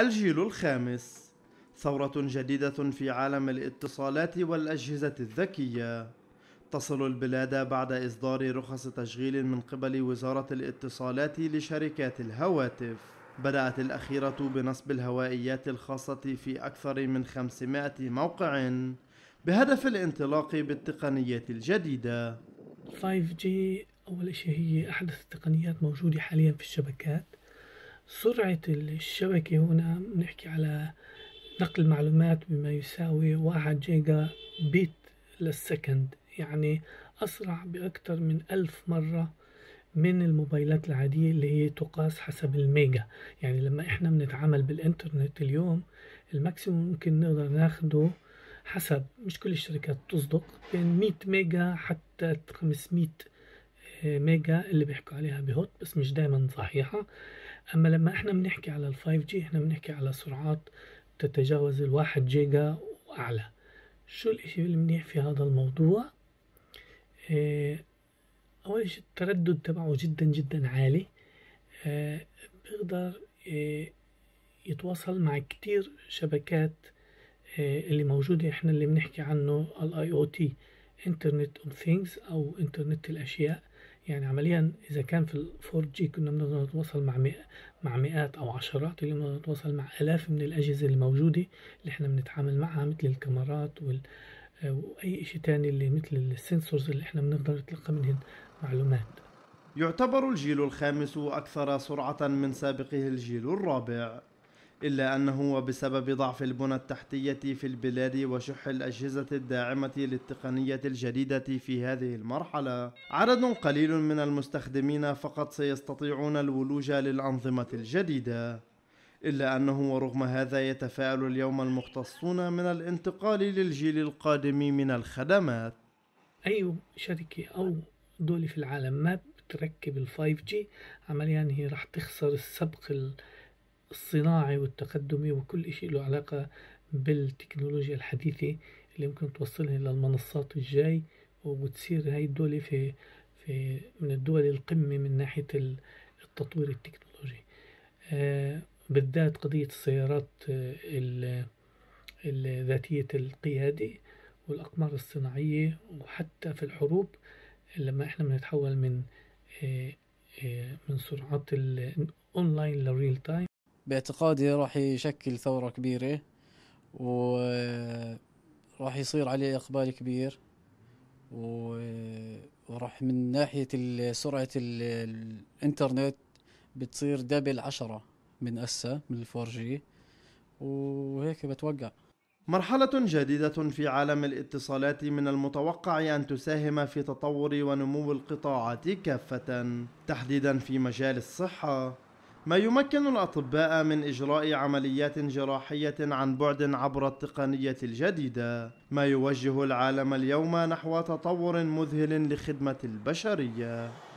الجيل الخامس ثورة جديدة في عالم الاتصالات والأجهزة الذكية تصل البلاد بعد إصدار رخص تشغيل من قبل وزارة الاتصالات لشركات الهواتف بدأت الأخيرة بنصب الهوائيات الخاصة في أكثر من 500 موقع بهدف الانطلاق بالتقنيات الجديده الجديدة 5G أول شيء هي أحدث التقنيات موجودة حاليا في الشبكات سرعة الشبكة هنا بنحكي على نقل معلومات بما يساوي واحد جيجا بيت للسكند يعني أسرع بأكثر من ألف مرة من الموبايلات العادية اللي هي تقاس حسب الميجا يعني لما احنا بنتعامل بالانترنت اليوم الماكسيموم ممكن نقدر ناخده حسب مش كل الشركات تصدق بين 100 ميجا حتى 500 ميجا اللي بيحكوا عليها بهوت بس مش دايما صحيحة أما لما إحنا بنحكي على الفايف جي إحنا بنحكي على سرعات تتجاوز الواحد جيجا وأعلى شو الإشي المنيح في هذا الموضوع إيه أول شيء التردد تبعه جدا جدا عالي إيه بيقدر إيه، يتواصل مع كتير شبكات إيه، اللي موجودة احنا اللي بنحكي عنه الاي او تي انترنت اوف ثينجز او انترنت الاشياء يعني عمليا إذا كان في ال 4 g كنا بنقدر نتواصل مع مئة مع مئات أو عشرات اليوم بنقدر نتواصل مع آلاف من الأجهزة الموجودة اللي إحنا بنتعامل معها مثل الكاميرات وال آه، وأي شيء تاني اللي مثل السنسورز اللي إحنا بنقدر نتلقى منهم معلومات يعتبر الجيل الخامس أكثر سرعة من سابقه الجيل الرابع إلا أنه بسبب ضعف البنى التحتية في البلاد وشح الأجهزة الداعمة للتقنية الجديدة في هذه المرحلة عدد قليل من المستخدمين فقط سيستطيعون الولوج للأنظمة الجديدة إلا أنه ورغم هذا يتفاءل اليوم المختصون من الانتقال للجيل القادم من الخدمات أي شركة أو دولة في العالم ما بتركب ال 5G عمليا هي راح تخسر السبق ال الصناعي والتقدمي وكل شيء له علاقة بالتكنولوجيا الحديثة اللي ممكن توصلها للمنصات الجاي وبتصير هاي الدولة في في من الدول القمة من ناحية التطوير التكنولوجي آه، بالذات قضية السيارات آه، الذاتية القيادة والأقمار الصناعية وحتى في الحروب لما احنا بنتحول من آه، من سرعات الاونلاين للريل تايم باعتقادي راح يشكل ثورة كبيرة و راح يصير عليه إقبال كبير و وراح من ناحية سرعة الإنترنت بتصير دبل عشرة من أسا من الفور جي وهيك بتوقع مرحلة جديدة في عالم الاتصالات من المتوقع أن تساهم في تطور ونمو القطاعات كافة تحديدا في مجال الصحة ما يمكن الأطباء من إجراء عمليات جراحية عن بعد عبر التقنية الجديدة ما يوجه العالم اليوم نحو تطور مذهل لخدمة البشرية